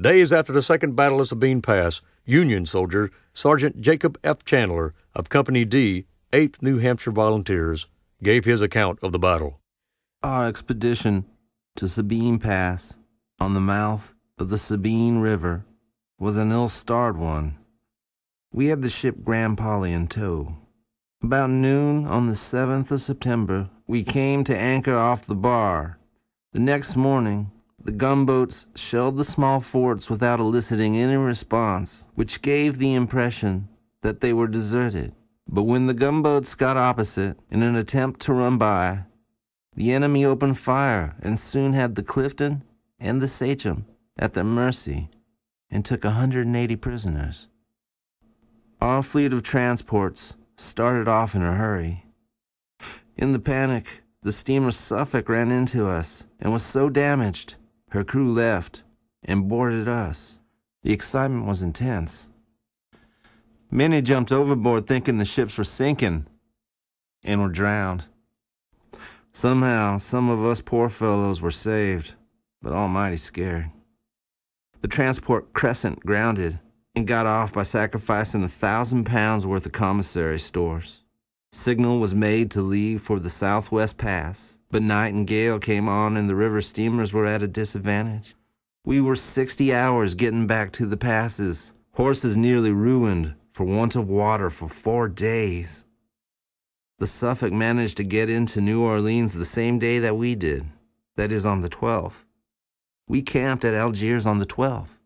Days after the second battle of Sabine Pass, Union soldier Sergeant Jacob F. Chandler of Company D, 8th New Hampshire Volunteers, gave his account of the battle. Our expedition to Sabine Pass, on the mouth of the Sabine River, was an ill starred one. We had the ship Grand Polly in tow. About noon on the 7th of September, we came to anchor off the bar. The next morning, the gunboats shelled the small forts without eliciting any response, which gave the impression that they were deserted. But when the gunboats got opposite, in an attempt to run by, the enemy opened fire and soon had the Clifton and the Sachem at their mercy and took 180 prisoners. Our fleet of transports started off in a hurry. In the panic, the steamer Suffolk ran into us and was so damaged her crew left and boarded us. The excitement was intense. Many jumped overboard thinking the ships were sinking and were drowned. Somehow, some of us poor fellows were saved, but almighty scared. The transport Crescent grounded and got off by sacrificing a thousand pounds worth of commissary stores. Signal was made to leave for the Southwest Pass, but night and gale came on and the river steamers were at a disadvantage. We were 60 hours getting back to the passes, horses nearly ruined for want of water for four days. The Suffolk managed to get into New Orleans the same day that we did, that is, on the 12th. We camped at Algiers on the 12th.